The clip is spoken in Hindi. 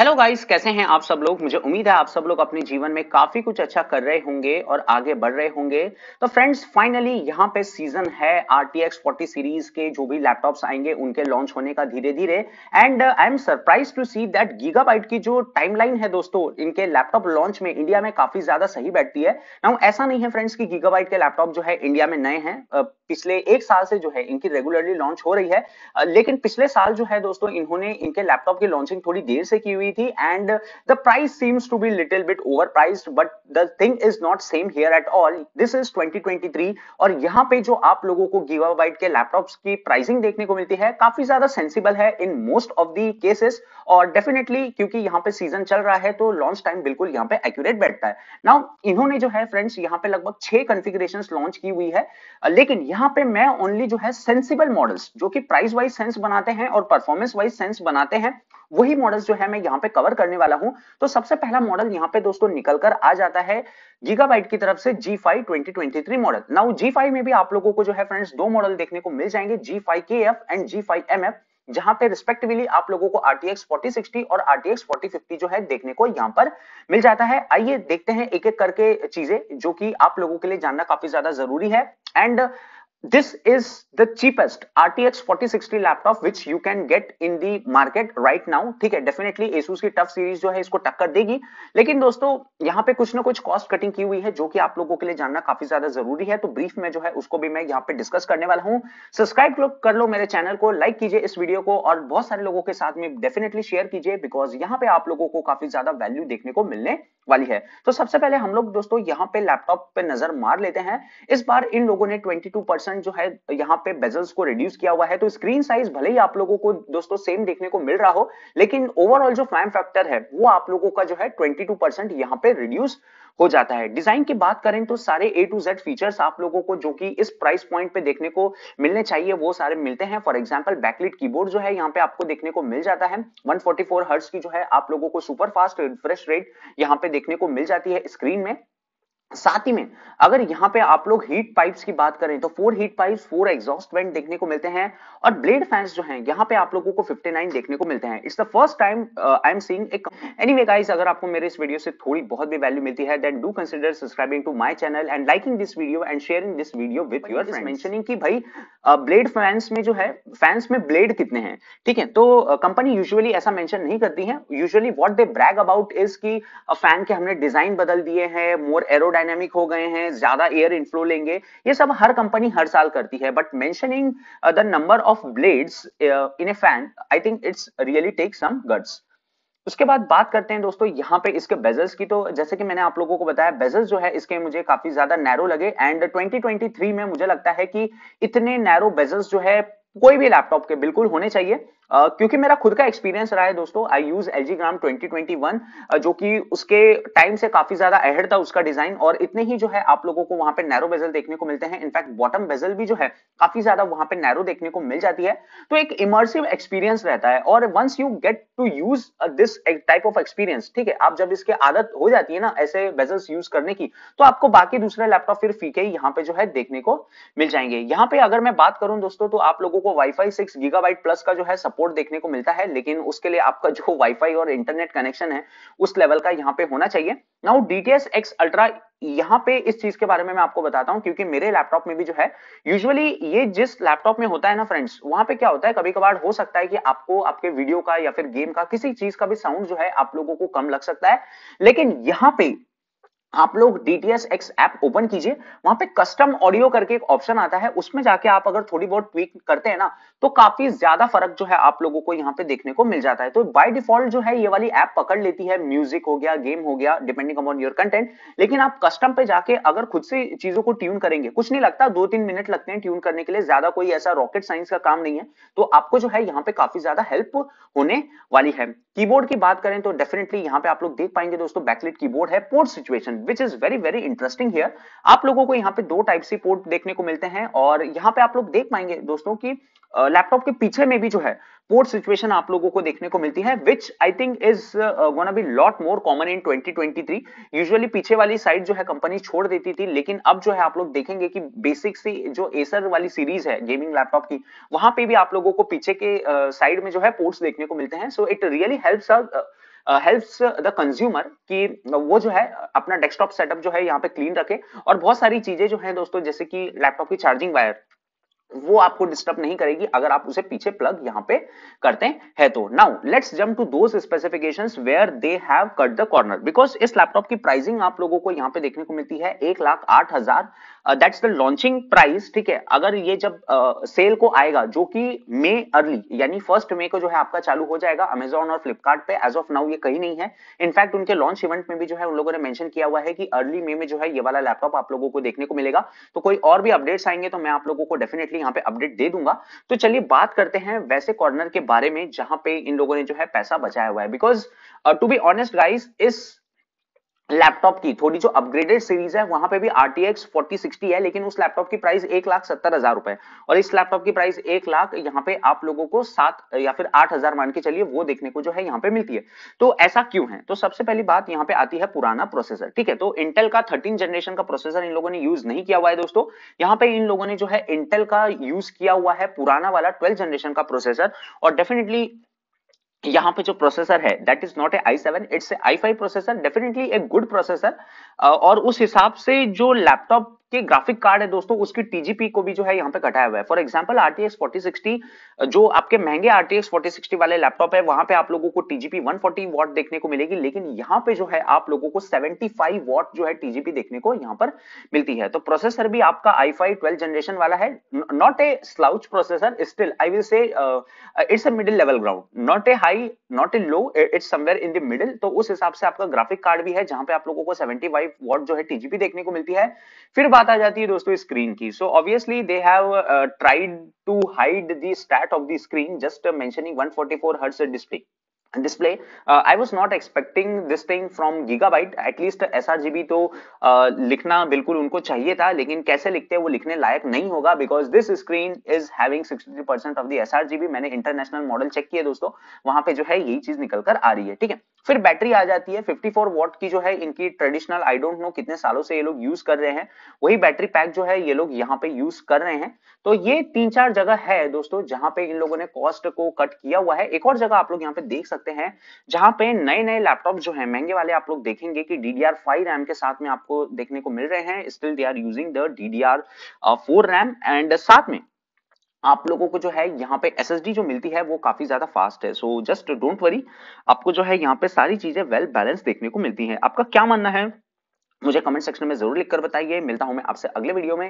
हेलो गाइस कैसे हैं आप सब लोग मुझे उम्मीद है आप सब लोग अपने जीवन में काफी कुछ अच्छा कर रहे होंगे और आगे बढ़ रहे होंगे तो फ्रेंड्स फाइनली यहाँ पे सीजन है R T X forty series के जो भी लैपटॉप्स आएंगे उनके लॉन्च होने का धीरे धीरे and I am surprise to see that Giga की जो टाइमलाइन है दोस्तों इनके लैपटॉप लॉन्च में इंडिया में काफी ज्यादा सही बैठती है ना ऐसा नहीं है फ्रेंड्स की गीगा के लैपटॉप जो है इंडिया में नए हैं uh, पिछले एक साल से जो है इनकी रेगुलरली लॉन्च हो रही है uh, लेकिन पिछले साल जो है दोस्तों इन्होंने इनके लैपटॉप की लॉन्चिंग थोड़ी देर से की हुई दी थी and the price seems to be little bit overpriced but the thing is not same here at all this is 2023 और यहाँ पे जो आप लोगों को गीवा वाइट के लैपटॉप्स की प्राइसिंग देखने को मिलती है काफी ज्यादा सेंसिबल है in most of the cases और डेफिनेटली क्योंकि यहाँ पे सीजन चल रहा है तो लॉन्च टाइम बिल्कुल यहाँ पे एक्यूरेट बैठता है नाउ इन्होंने जो है फ्रेंड्स यहाँ पे लगभग छह कॉन्फ़िगरेशंस लॉन्च की हुई है लेकिन यहाँ पे मैं ओनली जो है सेंसिबल मॉडल्स जो कि प्राइस वाइज सेंस बनाते हैं और परफॉर्मेंस वाइज सेंस बनाते हैं वही मॉडल्स जो है मैं यहाँ यहाँ पे कवर करने वाला हूं तो सबसे पहला मॉडल यहाँ पे दोस्तों निकल कर आ जाता है गीगाबाइट की तरफ से G5 2023 मॉडल नाउ G5 में भी आप लोगों को जो है फ्रेंड्स दो मॉडल देखने को मिल जाएंगे G5 KF and G5 MF जहां पे रिस्पेक्टिवली आप लोगों को RTX 4060 और RTX 4050 जो है देखने को यहां पर मिल जाता है आइए देखते हैं एक एक करके चीजें जो कि आप लोगों के लिए जानना काफी ज्यादा जरूरी है and this is the cheapest RTX 4060 laptop which you can get in the market right now ठीक है डेफिनेटली एसूस की टफ सीरीज जो है इसको टक्कर देगी लेकिन दोस्तों यहाँ पे कुछ ना कुछ कॉस्ट कटिंग की हुई है जो कि आप लोगों के लिए जानना काफी ज्यादा जरूरी है तो ब्रीफ में जो है उसको भी मैं यहाँ पे डिस्कस करने वाला हूँ सब्सक्राइब कर लो मेरे चैनल को लाइक कीजिए इस वीडियो को और बहुत सारे लोगों के साथ में डेफिनेटली शेयर कीजिए बिकॉज यहाँ पे आप लोगों को काफी ज्यादा वैल्यू देखने को मिलने वाली है तो सबसे पहले हम लोग दोस्तों यहाँ पे लैपटॉप पे नजर मार लेते हैं इस बार इन लोगों ने ट्वेंटी परसेंट जो है यहाँ पे बेजल्स को रिड्यूस किया हुआ है तो स्क्रीन साइज भले ही आप लोगों को दोस्तों सेम देखने को मिल रहा हो लेकिन ओवरऑल जो फ्लैम फैक्टर है वो आप लोगों का जो है ट्वेंटी टू परसेंट यहाँ पे रिड्यूस हो जाता है डिजाइन की बात करें तो सारे ए टू जेड फीचर्स आप लोगों को जो कि इस प्राइस पॉइंट पे देखने को मिलने चाहिए वो सारे मिलते हैं फॉर एग्जांपल बैकलिट कीबोर्ड जो है यहाँ पे आपको देखने को मिल जाता है 144 फोर्टी की जो है आप लोगों को सुपर फास्ट रिफ्रेश रेट यहाँ पे देखने को मिल जाती है स्क्रीन में साथ ही में अगर यहाँ पे आप लोग हीट पाइप्स की बात करें तो four heat pipes four exhaust vent देखने को मिलते हैं और ब्लेड फैंस जो हैं यहाँ पे आप लोगों को 59 देखने को मिलते हैं it's the first time I am seeing एक एनीवे गाइस अगर आपको मेरे इस वीडियो से थोड़ी बहुत भी वैल्यू मिलती है then do consider subscribing to my channel and liking this video and sharing this video with your mentioning कि भाई ब्लेड uh, फैंस में जो है फैंस में ब्लेड कितने हैं ठीक है तो कंपनी uh, यूजुअली ऐसा मेंशन नहीं करती है usually what they brag about is की फैन के हमने डिजाइन बदल दिए हैं मोर एरोडाइन डायनेमिक हो गए हैं ज्यादा एयर इनफ्लो लेंगे ये सब हर कंपनी हर साल करती है but mentioning the number of blades in a fan I think it's really take some guts उसके बाद बात करते हैं दोस्तों यहाँ पे इसके बेजल्स की तो जैसे कि मैंने आप लोगों को बताया बेजल्स जो है इसके मुझे काफी ज्यादा नैरो लगे एंड 2023 में मुझे लगता है कि इतने नैरो बेजल्स जो है कोई भी लैपटॉप के बिल्कुल होने चाहिए Uh, क्योंकि मेरा खुद का एक्सपीरियंस रहा है दोस्तों I use L G gram twenty twenty one जो कि उसके टाइम से काफी ज्यादा अहड था उसका डिजाइन और इतने ही जो है आप लोगों को वहां पे नैरो बेजल देखने को मिलते हैं इनफैक्ट बॉटम बेजल भी जो है काफी ज्यादा वहां पे नैरो देखने को मिल जाती है तो एक इमर्सिव एक्सपीरियंस रहता है और once you get to use this type of experience ठीक है आप जब इसके आदत हो जाती है ना ऐसे बेजल्स यूज करने की तो आपको बाकी दूसरे लैपटॉप फिर फीके यहाँ पे जो है देखने को मिल जाएंगे यहाँ पे अगर मैं बात करूं दोस्तों तो आप लोगों को वाईफाई सिक्स गीगाबाइट प्लस का जो है सपोर्ट सपोर्ट देखने को मिलता है लेकिन उसके लिए आपका जो वाईफाई और इंटरनेट कनेक्शन है उस लेवल का यहाँ पे होना चाहिए नाउ डीटीएस एक्स अल्ट्रा यहाँ पे इस चीज के बारे में मैं आपको बताता हूँ क्योंकि मेरे लैपटॉप में भी जो है यूजुअली ये जिस लैपटॉप में होता है ना फ्रेंड्स वहां पे क्या होता है कभी कभार हो सकता है कि आपको आपके वीडियो का या फिर गेम का किसी चीज का भी साउंड जो है आप लोगों को कम लग सकता है लेकिन यहाँ पे आप लोग DTS X ऐप ओपन कीजिए वहां पे कस्टम ऑडियो करके एक ऑप्शन आता है उसमें जाके आप अगर थोड़ी बहुत ट्वीक करते हैं ना तो काफी ज्यादा फर्क जो है आप लोगों को यहाँ पे देखने को मिल जाता है तो बाय डिफॉल्ट जो है ये वाली ऐप पकड़ लेती है म्यूजिक हो गया गेम हो गया डिपेंडिंग अपॉन योर कंटेंट लेकिन आप कस्टम पे जाके अगर खुद से चीजों को ट्यून करेंगे कुछ नहीं लगता दो तीन मिनट लगते हैं ट्यून करने के लिए ज्यादा कोई ऐसा रॉकेट साइंस का काम नहीं है तो आपको जो है यहाँ पे काफी ज्यादा हेल्प होने वाली है कीबोर्ड की बात करें तो डेफिनेटली यहाँ पे आप लोग देख पाएंगे दोस्तों बैकलेट कीबोर्ड है port situation which is very very interesting here आप लोगों को यहाँ पे दो टाइप सी पोर्ट देखने को मिलते हैं और यहाँ पे आप लोग देख पाएंगे दोस्तों की लैपटॉप के पीछे में भी जो है पोर्ट सिचुएशन आप लोगों को देखने को मिलती है which I think is one be lot more common in 2023 usually पीछे वाली साइड जो है कंपनी छोड़ देती थी लेकिन अब जो है आप लोग देखेंगे कि बेसिक सी जो एसर वाली सीरीज है गेमिंग लैपटॉप की वहां पे भी आप लोगों को पीछे के साइड uh, में जो है पोर्ट्स देखने को मिलते हैं so it really helps helps the consumer कि वो जो है अपना डेस्कटॉप सेटअप जो है यहाँ पे क्लीन रखे और बहुत सारी चीजें जो है दोस्तों जैसे कि लैपटॉप की चार्जिंग वायर वो आपको डिस्टर्ब नहीं करेगी अगर आप उसे पीछे प्लग यहां पे करते हैं तो now let's jump to the specification where they have cut the corner because इस लैपटॉप की प्राइसिंग आप लोगों को यहां पे देखने को मिलती है एक लाख आठ हजार दैट्स द लॉन्चिंग प्राइस ठीक है अगर ये जब सेल uh, को आएगा जो कि मे अर्ली यानी फर्स्ट मे को जो है आपका चालू हो जाएगा अमेजोन और फ्लिपकार्ट पे एज ऑफ नाउ ये कहीं नहीं है इनफैक्ट उनके लॉन्च इवेंट में भी जो है उन लोगों ने मेंशन किया हुआ है कि अर्ली मे में जो है ये वाला लैपटॉप आप लोगों को देखने को मिलेगा तो कोई और भी अपडेट्स आएंगे तो मैं आप लोगों को डेफिनेटली यहाँ पे अपडेट दे दूंगा तो चलिए बात करते हैं वैसे कॉर्नर के बारे में जहां पे इन लोगों ने जो है पैसा बचाया हुआ है because to be honest guys इस लैपटॉप की थोड़ी जो अपग्रेडेड सीरीज है वहां पे भी R T X forty sixty है लेकिन उस लैपटॉप की प्राइस एक लाख सत्तर हजार रुपए और इस लैपटॉप की प्राइस एक लाख यहाँ पे आप लोगों को सात या फिर आठ हजार मान के चलिए वो देखने को जो है यहाँ पे मिलती है तो ऐसा क्यों है तो सबसे पहली बात यहाँ पे आती है पुराना प्रोसेसर ठीक है तो इंटेल का थर्टीन जनरेशन का प्रोसेसर इन लोगों ने यूज नहीं किया हुआ है दोस्तों यहाँ पे इन लोगों ने जो है इंटेल का यूज किया हुआ है पुराना वाला ट्वेल्थ जनरेशन का प्रोसेसर और डेफिनेटली यहाँ पे जो प्रोसेसर है that is not a I seven it's a I five processor definitely a good processor और उस हिसाब से जो लैपटॉप कि ग्राफिक कार्ड है दोस्तों उसकी टीजीपी को भी जो है यहाँ पे घटाया हुआ है फॉर एग्जाम्पल आर टी जो आपके महंगे आर टी वाले लैपटॉप है वहां पे आप लोगों को टीजीपी 140 वॉट देखने को मिलेगी लेकिन यहाँ पे जो है आप लोगों को 75 वॉट जो है टीजीपी देखने को यहाँ पर मिलती है तो प्रोसेसर भी आपका आई फाइव ट्वेल्व जनरेशन वाला है not a slouch processor still I will say it's a middle level ground not a high not a low it's somewhere in the middle तो उस हिसाब से आपका ग्राफिक कार्ड भी है जहां पे आप लोगों को सेवेंटी फाइव जो है टीजीपी देखने को मिलती है फिर बात आ जाती है दोस्तों स्क्रीन की so obviously they have tried to hide the stat of the screen just mentioning 144 hertz display display I was not expecting this thing from Gigabyte at least S R G B तो uh, लिखना बिल्कुल उनको चाहिए था लेकिन कैसे लिखते हैं वो लिखने लायक नहीं होगा because this screen is having S of the S मैंने इंटरनेशनल मॉडल चेक किया दोस्तों वहां पे जो है यही चीज निकल कर आ रही है ठीक है फिर बैटरी आ जाती है फिफ्टी फोर वॉट की जो है इनकी ट्रेडिशनल आई डोंट नो कितने सालों से ये लोग यूज कर रहे हैं वही बैटरी पैक जो है ये लोग यहाँ पे यूज कर रहे हैं तो ये तीन चार जगह है दोस्तों जहां पे इन लोगों ने कॉस्ट को कट किया हुआ है एक और जगह आप लोग यहाँ पे देख सकते सकते हैं जहां पे नए नए लैपटॉप जो है महंगे वाले आप लोग देखेंगे कि D D R five RAM के साथ में आपको देखने को मिल रहे हैं still they are using the D D R four RAM and साथ में आप लोगों को जो है यहाँ पे एस जो मिलती है वो काफी ज्यादा फास्ट है सो जस्ट डोंट वरी आपको जो है यहाँ पे सारी चीजें वेल बैलेंस देखने को मिलती है आपका क्या मानना है मुझे कमेंट सेक्शन में जरूर लिखकर बताइए मिलता हूं मैं आपसे अगले वीडियो में